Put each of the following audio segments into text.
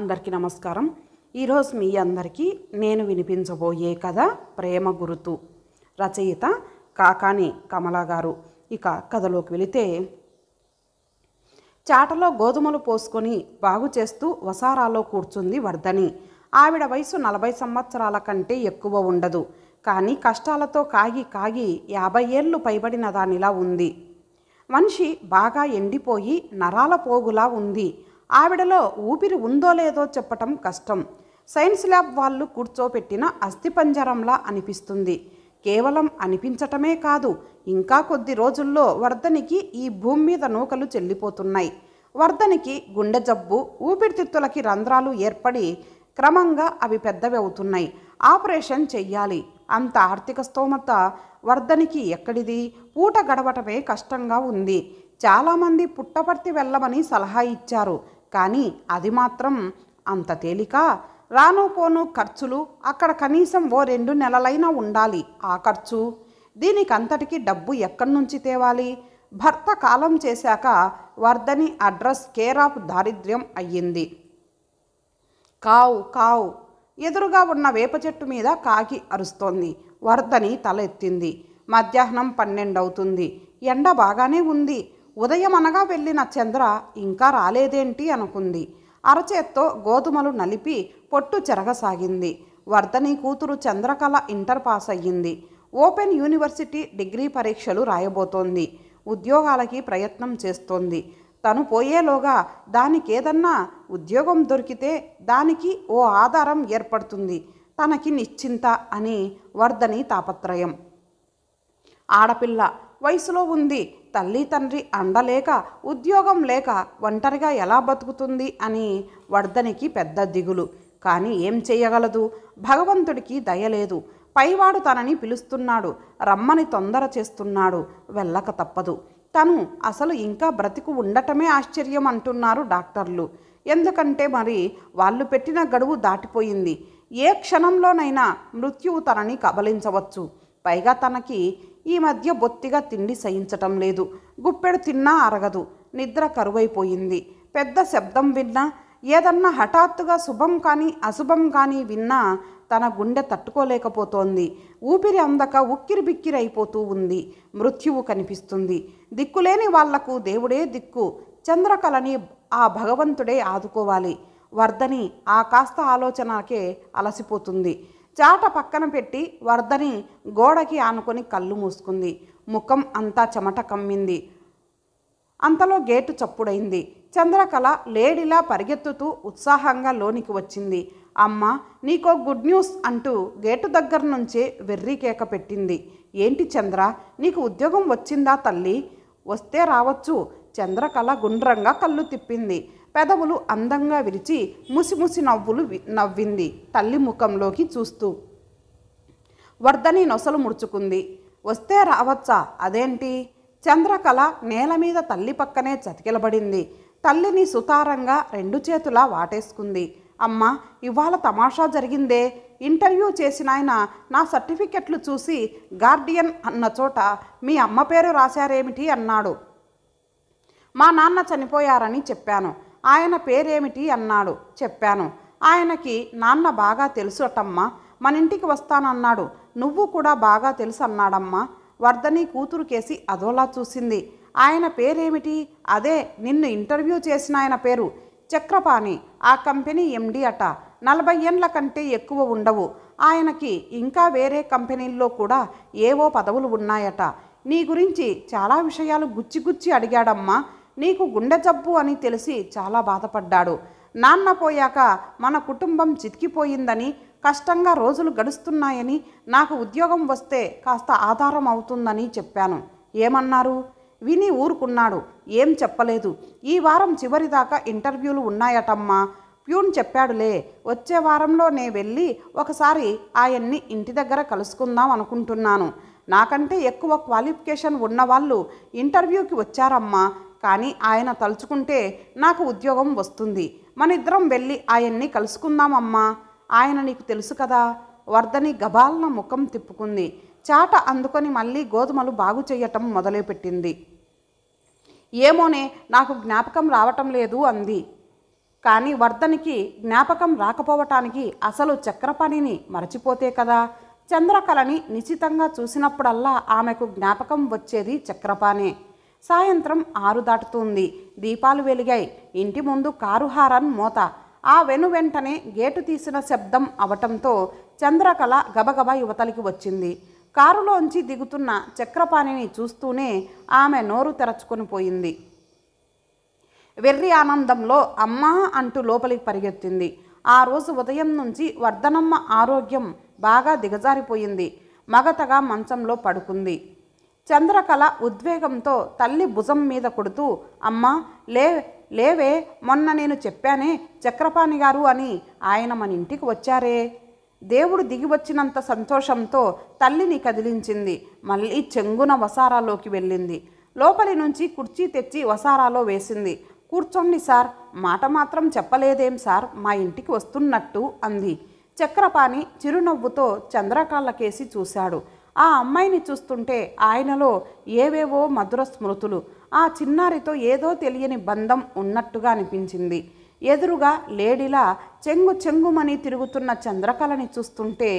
అందరికీ నమస్కారం ఈరోజు మీ అందరికీ నేను వినిపించబోయే కథ ప్రేమ గురుతు రచయిత కాకాని కమలా గారు ఇక కథలోకి వెళితే చాటలో గోధుమలు పోసుకొని బాగు చేస్తూ వసారాలో కూర్చుంది వర్ధని ఆవిడ వయసు నలభై సంవత్సరాల కంటే ఎక్కువ ఉండదు కానీ కష్టాలతో కాగి కాగి యాభై ఏళ్ళు పైబడిన దానిలా ఉంది మనిషి బాగా ఎండిపోయి నరాల పోగులా ఉంది ఆవిడలో ఊపిరి ఉందో లేదో చెప్పటం కష్టం సైన్స్ ల్యాబ్ వాళ్ళు కూర్చోపెట్టిన అస్థిపంజరంలా అనిపిస్తుంది కేవలం అనిపించటమే కాదు ఇంకా కొద్ది రోజుల్లో వర్ధనికి ఈ భూమి మీద నూకలు చెల్లిపోతున్నాయి వర్ధనికి గుండె జబ్బు ఊపిరితిత్తులకి రంధ్రాలు ఏర్పడి క్రమంగా అవి పెద్దవి అవుతున్నాయి ఆపరేషన్ చెయ్యాలి అంత ఆర్థిక స్తోమత వర్ధనికి ఎక్కడిది పూట గడవటమే కష్టంగా ఉంది చాలామంది పుట్టపర్తి వెళ్ళమని సలహా ఇచ్చారు కానీ అది మాత్రం అంత తేలిక రాను పోను ఖర్చులు అక్కడ కనీసం ఓ రెండు నెలలైనా ఉండాలి ఆ ఖర్చు దీనికంతటికి డబ్బు ఎక్కడి నుంచి తేవాలి భర్త కాలం చేశాక వర్ధని అడ్రస్ కేర్ ఆఫ్ దారిద్ర్యం అయ్యింది కావు కావు ఎదురుగా ఉన్న వేప చెట్టు మీద కాకి అరుస్తోంది వర్ధని తల ఎత్తింది మధ్యాహ్నం పన్నెండవుతుంది ఎండ బాగానే ఉంది ఉదయం అనగా వెళ్ళిన చంద్ర ఇంకా రాలేదేంటి అనుకుంది అరచేత్తో గోధుమలు నలిపి పొట్టు చెరగసాగింది వర్ధని కూతురు చంద్రకళ ఇంటర్ పాస్ అయ్యింది ఓపెన్ యూనివర్సిటీ డిగ్రీ పరీక్షలు రాయబోతోంది ఉద్యోగాలకి ప్రయత్నం చేస్తోంది తను పోయేలోగా దానికేదన్నా ఉద్యోగం దొరికితే దానికి ఓ ఆధారం ఏర్పడుతుంది తనకి నిశ్చింత అని వర్ధని తాపత్రయం ఆడపిల్ల వయసులో ఉంది తల్లి తండ్రి అండలేక ఉద్యోగం లేక ఒంటరిగా ఎలా బతుకుతుంది అని వర్ధనికి పెద్ద దిగులు కానీ ఏం చేయగలదు భగవంతుడికి దయలేదు పైవాడు తనని పిలుస్తున్నాడు రమ్మని తొందర చేస్తున్నాడు వెళ్ళక తప్పదు తను అసలు ఇంకా బ్రతికు ఉండటమే ఆశ్చర్యం అంటున్నారు డాక్టర్లు ఎందుకంటే మరి వాళ్ళు పెట్టిన గడువు దాటిపోయింది ఏ క్షణంలోనైనా మృత్యువు తనని కబలించవచ్చు పైగా తనకి ఈ మధ్య బొత్తిగా తిండి సహించటం లేదు గుప్పెడు తిన్నా అరగదు నిద్ర కరువైపోయింది పెద్ద శబ్దం విన్నా ఏదన్నా హఠాత్తుగా శుభం కానీ అశుభం కానీ విన్నా తన గుండె తట్టుకోలేకపోతోంది ఊపిరి అందక ఉక్కిరి అయిపోతూ ఉంది మృత్యువు కనిపిస్తుంది దిక్కులేని వాళ్లకు దేవుడే దిక్కు చంద్రకళని ఆ భగవంతుడే ఆదుకోవాలి వర్ధని ఆ కాస్త ఆలోచనకే అలసిపోతుంది చాట పక్కన పెట్టి వరదని గోడకి ఆనుకొని కళ్ళు మూసుకుంది ముఖం అంతా చెమట కమ్మింది అంతలో గేటు చప్పుడైంది చంద్రకళ లేడిలా పరిగెత్తుతూ ఉత్సాహంగా లోనికి వచ్చింది అమ్మ నీకో గుడ్ న్యూస్ అంటూ గేటు దగ్గర నుంచే వెర్రి కేక పెట్టింది ఏంటి చంద్ర నీకు ఉద్యోగం వచ్చిందా తల్లి వస్తే రావచ్చు చంద్రకళ గుండ్రంగా కళ్ళు తిప్పింది పెదవులు అందంగా విరిచి ముసిముసి నవ్వులు నవ్వింది తల్లి ముఖంలోకి చూస్తూ వర్ధని నొసలు ముడుచుకుంది వస్తే రావచ్చా అదేంటి చంద్రకళ నేల మీద తల్లి పక్కనే చతికిలబడింది తల్లిని సుతారంగా రెండు చేతులా వాటేసుకుంది అమ్మ ఇవాళ తమాషా జరిగిందే ఇంటర్వ్యూ చేసిన ఆయన నా సర్టిఫికెట్లు చూసి గార్డియన్ అన్న చోట మీ అమ్మ పేరు రాశారేమిటి అన్నాడు మా నాన్న చనిపోయారని చెప్పాను ఆయన పేరేమిటి అన్నాడు చెప్పాను ఆయనకి నాన్న బాగా తెలుసుటమ్మా మన ఇంటికి వస్తానన్నాడు నువ్వు కూడా బాగా తెలుసు అన్నాడమ్మా వర్ధని కూతురుకేసి అదోలా చూసింది ఆయన పేరేమిటి అదే నిన్ను ఇంటర్వ్యూ చేసిన ఆయన పేరు చక్రపాణి ఆ కంపెనీ ఎండి అట నలభై ఏండ్ల కంటే ఎక్కువ ఉండవు ఆయనకి ఇంకా వేరే కంపెనీల్లో కూడా ఏవో పదవులు ఉన్నాయట నీ గురించి చాలా విషయాలు గుచ్చిగుచ్చి అడిగాడమ్మా నీకు గుండె జబ్బు అని తెలిసి చాలా బాధపడ్డాడు నాన్న పోయాక మన కుటుంబం చితికిపోయిందని కష్టంగా రోజులు గడుస్తున్నాయని నాకు ఉద్యోగం వస్తే కాస్త ఆధారం అవుతుందని చెప్పాను ఏమన్నారు విని ఊరుకున్నాడు ఏం చెప్పలేదు ఈ వారం చివరిదాకా ఇంటర్వ్యూలు ఉన్నాయటమ్మా ప్యూన్ చెప్పాడులే వచ్చే వారంలో నే వెళ్ళి ఒకసారి ఆయన్ని ఇంటి దగ్గర కలుసుకుందాం అనుకుంటున్నాను నాకంటే ఎక్కువ క్వాలిఫికేషన్ ఉన్నవాళ్ళు ఇంటర్వ్యూకి వచ్చారమ్మా కానీ ఆయన తలుచుకుంటే నాకు ఉద్యోగం వస్తుంది మనిద్దరం వెళ్ళి ఆయన్ని కలుసుకుందామమ్మా ఆయన నీకు తెలుసు కదా వర్ధని గబాలన ముఖం తిప్పుకుంది చాట అందుకొని మళ్ళీ గోధుమలు బాగు చేయటం మొదలుపెట్టింది ఏమోనే నాకు జ్ఞాపకం రావటం లేదు అంది కానీ వర్ధనికి జ్ఞాపకం రాకపోవటానికి అసలు చక్రపాణిని మరచిపోతే కదా చంద్రకళని నిశ్చితంగా చూసినప్పుడల్లా ఆమెకు జ్ఞాపకం వచ్చేది చక్రపానే సాయంత్రం ఆరు దాటుతుంది దీపాలు వెలిగాయి ఇంటి ముందు కారు హారన్ మోత ఆ వెను వెంటనే గేటు తీసిన శబ్దం అవటంతో చంద్రకళ గబగబా యువతలికి వచ్చింది కారులోంచి దిగుతున్న చక్రపాణిని చూస్తూనే ఆమె నోరు తెరచుకొని పోయింది వెర్రి ఆనందంలో అమ్మా అంటూ లోపలికి పరిగెత్తింది ఆ రోజు ఉదయం నుంచి వర్ధనమ్మ ఆరోగ్యం బాగా దిగజారిపోయింది మగతగా మంచంలో పడుకుంది చంద్రకళ ఉద్వేగంతో తల్లి భుజం మీద కొడుతూ అమ్మా లే లేవే మొన్న నేను చెప్పానే చక్రపాణి గారు అని ఆయన మన ఇంటికి వచ్చారే దేవుడు దిగి వచ్చినంత సంతోషంతో తల్లిని కదిలించింది మళ్ళీ చెంగున వసారాలోకి వెళ్ళింది లోపలి నుంచి కుర్చీ తెచ్చి వసారాలో వేసింది కూర్చోండి సార్ మాట మాత్రం చెప్పలేదేం సార్ మా ఇంటికి వస్తున్నట్టు అంది చక్రపాణి చిరునవ్వుతో చంద్రకాళ్ళకేసి చూశాడు ఆ అమ్మాయిని చూస్తుంటే ఆయనలో ఏవేవో మధుర స్మృతులు ఆ చిన్నారితో ఏదో తెలియని బంధం ఉన్నట్టుగా అనిపించింది ఎదురుగా లేడీలా చెంగు చెంగుమని తిరుగుతున్న చంద్రకళని చూస్తుంటే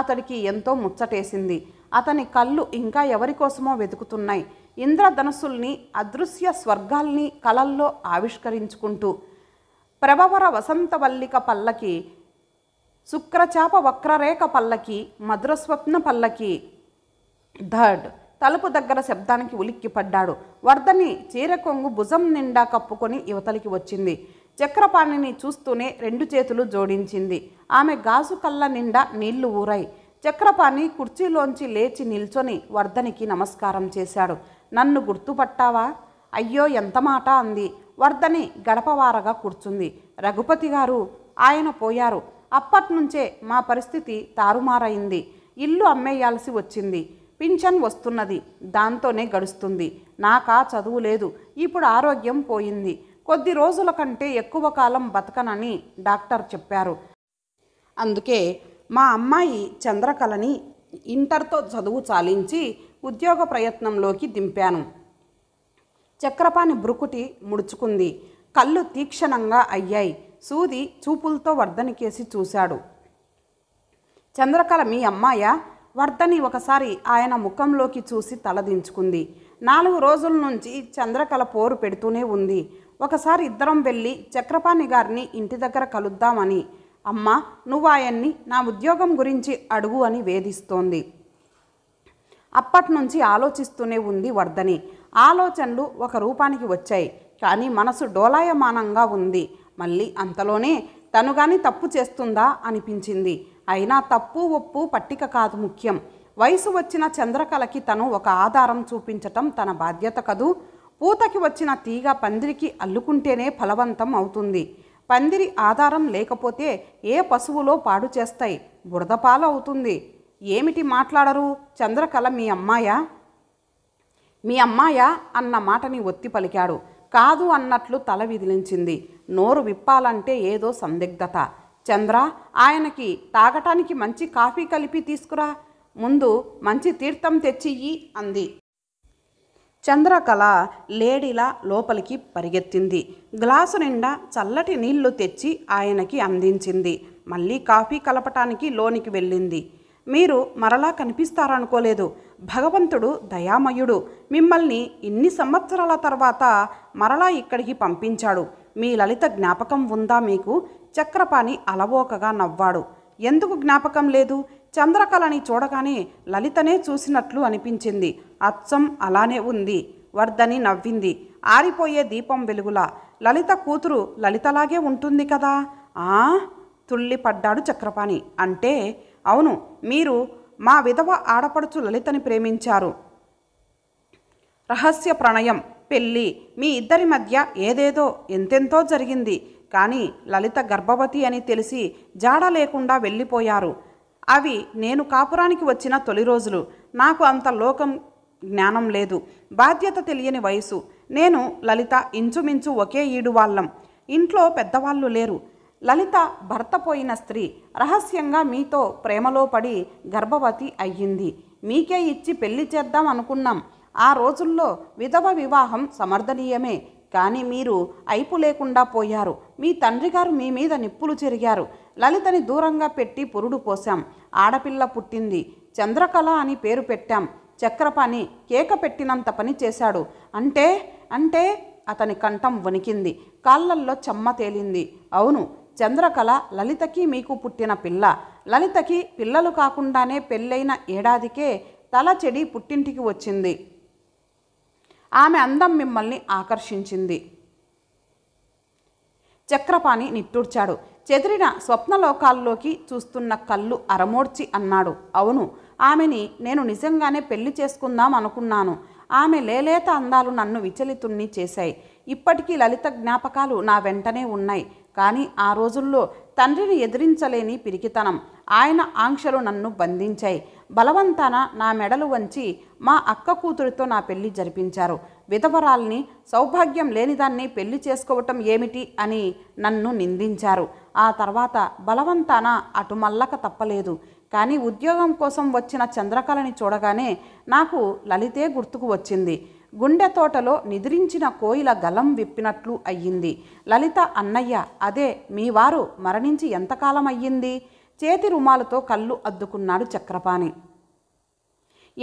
అతడికి ఎంతో ముచ్చటేసింది అతని కళ్ళు ఇంకా ఎవరికోసమో వెతుకుతున్నాయి ఇంద్రధనుసుల్ని అదృశ్య స్వర్గాల్ని కలల్లో ఆవిష్కరించుకుంటూ ప్రభవర వసంతవల్లిక పల్లకి శుక్రచాప వక్రరేఖ పల్లకి మధురస్వప్న పల్లకి థర్డ్ తలుపు దగ్గర శబ్దానికి ఉలిక్కిపడ్డాడు వర్ధని చీర కొంగు భుజం నిండా కప్పుకొని యువతలికి వచ్చింది చక్రపాణిని చూస్తూనే రెండు చేతులు జోడించింది ఆమె గాజు కళ్ళ నిండా నీళ్లు ఊరాయి చక్రపాణి కుర్చీలోంచి లేచి నిల్చొని వర్ధనికి నమస్కారం చేశాడు నన్ను గుర్తుపట్టావా అయ్యో ఎంత మాట అంది వర్ధని గడపవారగా కూర్చుంది రఘుపతి గారు ఆయన పోయారు అప్పట్నుంచే మా పరిస్థితి తారుమారైంది ఇల్లు అమ్మేయాల్సి వచ్చింది పింఛన్ వస్తున్నది దాంతోనే గడుస్తుంది నాకా చదువు లేదు ఇప్పుడు ఆరోగ్యం పోయింది కొద్ది రోజుల కంటే ఎక్కువ కాలం బతకనని డాక్టర్ చెప్పారు అందుకే మా అమ్మాయి చంద్రకళని ఇంటర్తో చదువు చాలించి ఉద్యోగ ప్రయత్నంలోకి దింపాను చక్రపాణి బ్రుకుటి ముడుచుకుంది కళ్ళు తీక్షణంగా అయ్యాయి సూది చూపులతో వర్ధనికేసి చూశాడు చంద్రకళ మీ అమ్మాయా వర్ధని ఒకసారి ఆయన ముఖంలోకి చూసి తలదించుకుంది నాలుగు రోజుల నుంచి చంద్రకళ పోరు పెడుతూనే ఉంది ఒకసారి ఇద్దరం వెళ్ళి చక్రపాణి గారిని ఇంటి దగ్గర కలుద్దామని అమ్మ నువ్వు ఆయన్ని నా ఉద్యోగం గురించి అడుగు అని వేధిస్తోంది అప్పటి నుంచి ఆలోచిస్తూనే ఉంది వర్ధని ఆలోచనలు ఒక రూపానికి వచ్చాయి కానీ మనసు డోలాయమానంగా ఉంది మళ్ళీ అంతలోనే తను కానీ తప్పు చేస్తుందా అనిపించింది అయినా తప్పు ఒప్పు పట్టిక కాదు ముఖ్యం వయసు వచ్చిన చంద్రకళకి తను ఒక ఆధారం చూపించటం తన బాధ్యత కదూ పూతకి వచ్చిన తీగ పందిరికి అల్లుకుంటేనే ఫలవంతం అవుతుంది పందిరి ఆధారం లేకపోతే ఏ పశువులో పాడు చేస్తాయి బురదపాలు అవుతుంది ఏమిటి మాట్లాడరు చంద్రకళ మీ అమ్మాయా మీ అమ్మాయా అన్న మాటని ఒత్తి పలికాడు కాదు అన్నట్లు తల విదిలించింది నోరు విప్పాలంటే ఏదో సందిగ్ధత చంద్ర ఆయనకి తాగటానికి మంచి కాఫీ కలిపి తీసుకురా ముందు మంచి తీర్థం తెచ్చియ్యి అంది చంద్రకళ లేడీలా లోపలికి పరిగెత్తింది గ్లాసు నిండా చల్లటి నీళ్లు తెచ్చి ఆయనకి అందించింది మళ్ళీ కాఫీ కలపటానికి లోనికి వెళ్ళింది మీరు మరలా కనిపిస్తారనుకోలేదు భగవంతుడు దయామయుడు మిమ్మల్ని ఇన్ని సంవత్సరాల తర్వాత మరలా ఇక్కడికి పంపించాడు మీ లలిత జ్ఞాపకం ఉందా మీకు చక్రపాణి అలవోకగా నవ్వాడు ఎందుకు జ్ఞాపకం లేదు చంద్రకళని చూడగానే లలితనే చూసినట్లు అనిపించింది అచ్చం అలానే ఉంది వర్ధని నవ్వింది ఆరిపోయే దీపం వెలుగులా లలిత కూతురు లలితలాగే ఉంటుంది కదా ఆ తుళ్ళిపడ్డాడు చక్రపాణి అంటే అవును మీరు మా విధవ ఆడపడుచు లలితని ప్రేమించారు రహస్య ప్రణయం పెళ్ళి మీ ఇద్దరి మధ్య ఏదేదో ఎంతెంతో జరిగింది కానీ లలిత గర్భవతి అని తెలిసి జాడ లేకుండా వెళ్ళిపోయారు అవి నేను కాపురానికి వచ్చిన తొలి రోజులు నాకు అంత లోకం జ్ఞానం లేదు బాధ్యత తెలియని వయసు నేను లలిత ఇంచుమించు ఒకే ఈడు వాళ్ళం ఇంట్లో పెద్దవాళ్ళు లేరు లలిత భర్త పోయిన స్త్రీ రహస్యంగా మీతో ప్రేమలో పడి గర్భవతి అయ్యింది మీకే ఇచ్చి పెళ్లి చేద్దాం అనుకున్నాం ఆ రోజుల్లో విధవ వివాహం సమర్థనీయమే కానీ మీరు అయిపు లేకుండా పోయారు మీ తండ్రి గారు మీ మీద నిప్పులు చెరిగారు లలితని దూరంగా పెట్టి పురుడు పోశాం ఆడపిల్ల పుట్టింది చంద్రకళ అని పేరు పెట్టాం చక్రపాణి కేక పెట్టినంత పని చేశాడు అంటే అంటే అతని కంఠం వణికింది కాళ్ళల్లో చెమ్మ తేలింది అవును చంద్రకళ లలితకి మీకు పుట్టిన పిల్ల లలితకి పిల్లలు కాకుండానే పెళ్ళైన ఏడాదికే తల చెడి పుట్టింటికి వచ్చింది ఆమె అందం మిమ్మల్ని ఆకర్షించింది చక్రపాణి నిట్టూర్చాడు చెదిరిన స్వప్నలోకాల్లోకి చూస్తున్న కళ్ళు అరమోడ్చి అన్నాడు అవును ఆమెని నేను నిజంగానే పెళ్లి చేసుకుందాం అనుకున్నాను ఆమె లేలేత అందాలు నన్ను విచలితుణ్ణి చేశాయి ఇప్పటికీ లలిత జ్ఞాపకాలు నా వెంటనే ఉన్నాయి కానీ ఆ రోజుల్లో తండ్రిని ఎదిరించలేని పిరికితనం ఆయన ఆంక్షలు నన్ను బంధించాయి బలవంతాన నా మెడలు వంచి మా అక్క కూతురితో నా పెళ్లి జరిపించారు విధవరాల్ని సౌభాగ్యం లేనిదాన్ని పెళ్లి చేసుకోవటం ఏమిటి అని నన్ను నిందించారు ఆ తర్వాత బలవంతాన అటు మల్లక తప్పలేదు కానీ ఉద్యోగం కోసం వచ్చిన చంద్రకళని చూడగానే నాకు లలితే గుర్తుకు వచ్చింది గుండె తోటలో నిద్రించిన కోయిల గలం విప్పినట్లు అయ్యింది లలిత అన్నయ్య అదే మీ వారు మరణించి ఎంతకాలం అయ్యింది చేతి రుమాలతో కళ్ళు అద్దుకున్నాడు చక్రపాణి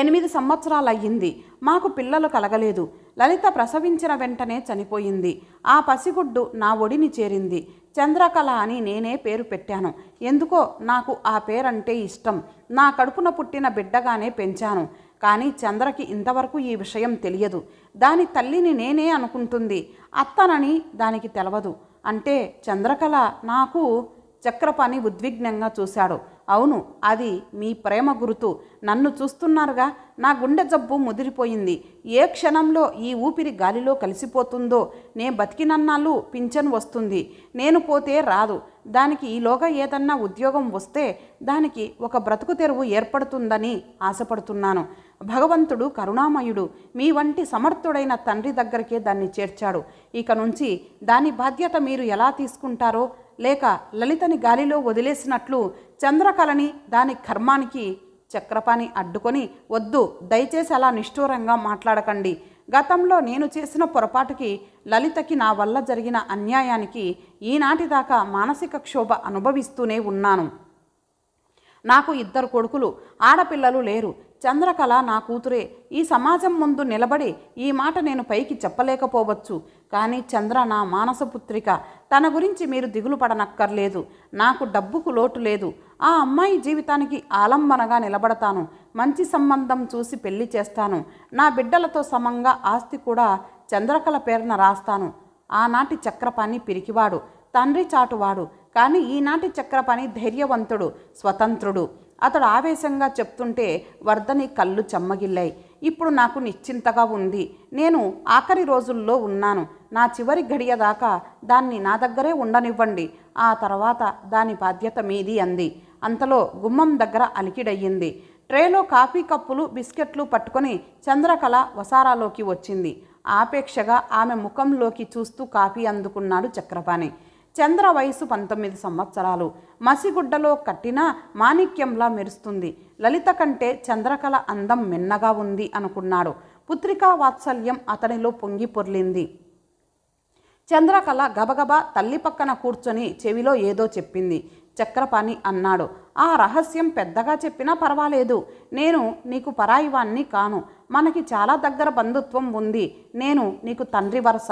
ఎనిమిది సంవత్సరాలయ్యింది మాకు పిల్లలు కలగలేదు లలిత ప్రసవించిన వెంటనే చనిపోయింది ఆ పసిగుడ్డు నా ఒడిని చేరింది చంద్రకళ అని నేనే పేరు పెట్టాను ఎందుకో నాకు ఆ పేరంటే ఇష్టం నా కడుపున పుట్టిన బిడ్డగానే పెంచాను కానీ చంద్రకి ఇంతవరకు ఈ విషయం తెలియదు దాని తల్లిని నేనే అనుకుంటుంది అత్తనని దానికి తెలవదు అంటే చంద్రకళ నాకు చక్రపాణి ఉద్విగ్నంగా చూశాడు అవును అది మీ ప్రేమ గురుతు నన్ను చూస్తున్నారుగా నా గుండె జబ్బు ముదిరిపోయింది ఏ క్షణంలో ఈ ఊపిరి గాలిలో కలిసిపోతుందో నే బతికినన్నాళ్ళు పింఛన్ వస్తుంది నేను పోతే రాదు దానికి ఈలోగా ఏదన్నా ఉద్యోగం వస్తే దానికి ఒక బ్రతుకు తెరువు ఏర్పడుతుందని ఆశపడుతున్నాను భగవంతుడు కరుణామయుడు మీ వంటి సమర్థుడైన తండ్రి దగ్గరికే దాన్ని చేర్చాడు ఇక నుంచి దాని బాధ్యత మీరు ఎలా తీసుకుంటారో లేక లలితని గాలిలో వదిలేసినట్లు చంద్రకళని దాని కర్మానికి చక్రపాణి అడ్డుకొని వద్దు దయచేసి అలా నిష్ఠూరంగా మాట్లాడకండి గతంలో నేను చేసిన పొరపాటుకి లలితకి నా వల్ల జరిగిన అన్యాయానికి ఈనాటి దాకా మానసిక క్షోభ అనుభవిస్తూనే ఉన్నాను నాకు ఇద్దరు కొడుకులు ఆడపిల్లలు లేరు చంద్రకళ నా కూతురే ఈ సమాజం ముందు నిలబడి ఈ మాట నేను పైకి చెప్పలేకపోవచ్చు కానీ చంద్ర నా మానసపుత్రిక తన గురించి మీరు దిగులు పడనక్కర్లేదు నాకు డబ్బుకు లోటు లేదు ఆ అమ్మాయి జీవితానికి ఆలంబనగా నిలబడతాను మంచి సంబంధం చూసి పెళ్లి చేస్తాను నా బిడ్డలతో సమంగా ఆస్తి కూడా చంద్రకళ పేరున రాస్తాను ఆనాటి చక్రపాణి పిరికివాడు తండ్రి చాటువాడు కానీ ఈనాటి చక్రపాణి ధైర్యవంతుడు స్వతంత్రుడు అతడు ఆవేశంగా చెప్తుంటే వర్ధని కళ్ళు చెమ్మగిల్లాయి ఇప్పుడు నాకు నిశ్చింతగా ఉంది నేను ఆఖరి రోజుల్లో ఉన్నాను నా చివరి గడియ దాకా దాన్ని నా దగ్గరే ఉండనివ్వండి ఆ తర్వాత దాని బాధ్యత మీది అంది అంతలో గుమ్మం దగ్గర అలికిడయ్యింది ట్రేలో కాఫీ కప్పులు బిస్కెట్లు పట్టుకొని చంద్రకళ వసారాలోకి వచ్చింది ఆపేక్షగా ఆమె ముఖంలోకి చూస్తూ కాఫీ అందుకున్నాడు చక్రపాణి చంద్ర వయసు పంతొమ్మిది సంవత్సరాలు మసిగుడ్డలో కట్టిన మాణిక్యంలా మెరుస్తుంది లలిత కంటే చంద్రకళ అందం మిన్నగా ఉంది అనుకున్నాడు పుత్రికా వాత్సల్యం అతనిలో పొంగి పొర్లింది చంద్రకళ గబగబ తల్లి పక్కన కూర్చొని చెవిలో ఏదో చెప్పింది చక్రపాణి అన్నాడు ఆ రహస్యం పెద్దగా చెప్పినా పర్వాలేదు నేను నీకు పరాయివాణ్ణి కాను మనకి చాలా దగ్గర బంధుత్వం ఉంది నేను నీకు తండ్రి వరస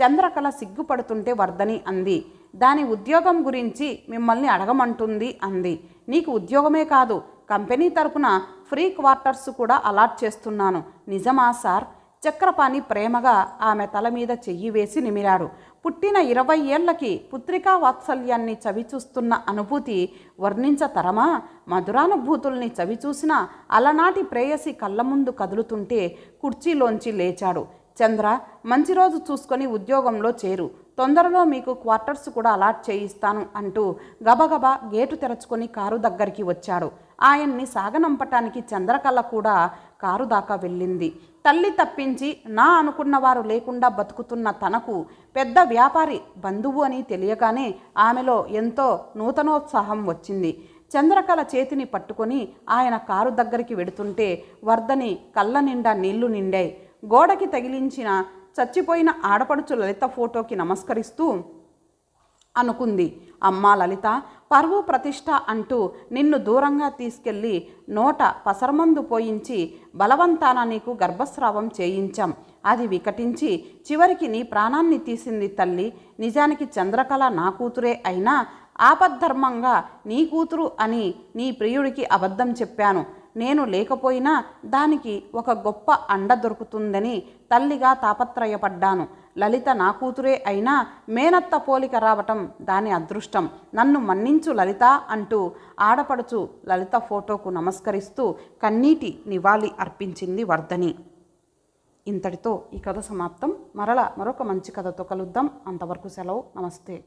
చంద్రకళ సిగ్గుపడుతుంటే వర్ధని అంది దాని ఉద్యోగం గురించి మిమ్మల్ని అడగమంటుంది అంది నీకు ఉద్యోగమే కాదు కంపెనీ తరపున ఫ్రీ క్వార్టర్స్ కూడా అలాట్ చేస్తున్నాను నిజమా సార్ చక్రపాణి ప్రేమగా ఆమె తల మీద చెయ్యి వేసి నిమిరాడు పుట్టిన ఇరవై ఏళ్లకి పుత్రికా వాత్సల్యాన్ని చవిచూస్తున్న అనుభూతి వర్ణించతరమా మధురానుభూతుల్ని చవిచూసిన అలనాటి ప్రేయసి కళ్ళ ముందు కదులుతుంటే కుర్చీలోంచి లేచాడు చంద్ర మంచి రోజు చూసుకొని ఉద్యోగంలో చేరు తొందరలో మీకు క్వార్టర్స్ కూడా అలాట్ చేయిస్తాను అంటూ గబగబా గేటు తెరచుకొని కారు దగ్గరికి వచ్చాడు ఆయన్ని సాగనంపటానికి చంద్రకళ కూడా కారు దాకా వెళ్ళింది తల్లి తప్పించి నా అనుకున్న వారు లేకుండా బతుకుతున్న తనకు పెద్ద వ్యాపారి బంధువు అని తెలియగానే ఆమెలో ఎంతో నూతనోత్సాహం వచ్చింది చంద్రకళ చేతిని పట్టుకొని ఆయన కారు దగ్గరికి వెడుతుంటే వర్ధని కళ్ళ నిండా నీళ్లు నిండాయి గోడకి తగిలించిన చచ్చిపోయిన ఆడపడుచు లలిత ఫోటోకి నమస్కరిస్తూ అనుకుంది అమ్మా లలిత పరువు ప్రతిష్ట అంటూ నిన్ను దూరంగా తీసుకెళ్ళి నోట పసరమందు పోయించి బలవంతాన నీకు గర్భస్రావం చేయించాం అది వికటించి చివరికి నీ ప్రాణాన్ని తీసింది తల్లి నిజానికి చంద్రకళ నా కూతురే అయినా ఆపద్ధర్మంగా నీ కూతురు అని నీ ప్రియుడికి అబద్ధం చెప్పాను నేను లేకపోయినా దానికి ఒక గొప్ప అండ దొరుకుతుందని తల్లిగా తాపత్రయపడ్డాను లలిత నా కూతురే అయినా మేనత్త పోలిక రావటం దాని అదృష్టం నన్ను మన్నించు లలిత అంటూ ఆడపడుచు లలిత ఫోటోకు నమస్కరిస్తూ కన్నీటి నివాళి అర్పించింది వర్ధని ఇంతటితో ఈ కథ సమాప్తం మరల మరొక మంచి కథతో కలుద్దాం అంతవరకు సెలవు నమస్తే